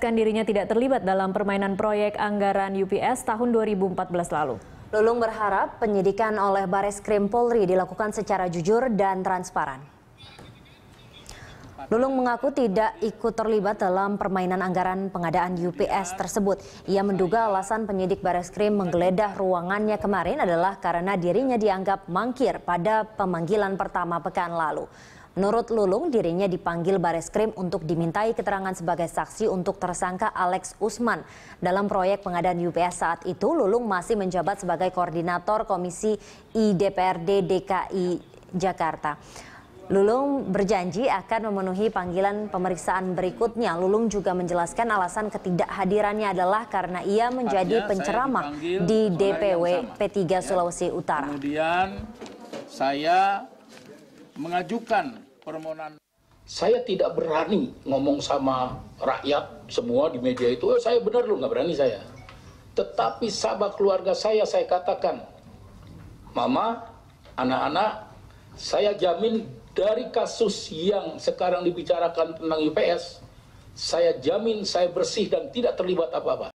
menegaskan dirinya tidak terlibat dalam permainan proyek anggaran UPS tahun 2014 lalu. Lulung berharap penyidikan oleh Baris Krim Polri dilakukan secara jujur dan transparan. Lulung mengaku tidak ikut terlibat dalam permainan anggaran pengadaan UPS tersebut. Ia menduga alasan penyidik Baris Krim menggeledah ruangannya kemarin adalah karena dirinya dianggap mangkir pada pemanggilan pertama pekan lalu. Menurut Lulung, dirinya dipanggil Bareskrim untuk dimintai keterangan sebagai saksi untuk tersangka Alex Usman. Dalam proyek pengadaan UPS saat itu, Lulung masih menjabat sebagai koordinator Komisi IDPRD DKI Jakarta. Lulung berjanji akan memenuhi panggilan pemeriksaan berikutnya. Lulung juga menjelaskan alasan ketidakhadirannya adalah karena ia menjadi penceramah di DPW P3 ya. Sulawesi Utara. Kemudian saya mengajukan permohonan. Saya tidak berani ngomong sama rakyat semua di media itu, oh, saya benar loh nggak berani saya. Tetapi sahabat keluarga saya, saya katakan, Mama, anak-anak, saya jamin dari kasus yang sekarang dibicarakan tentang IPS, saya jamin saya bersih dan tidak terlibat apa-apa.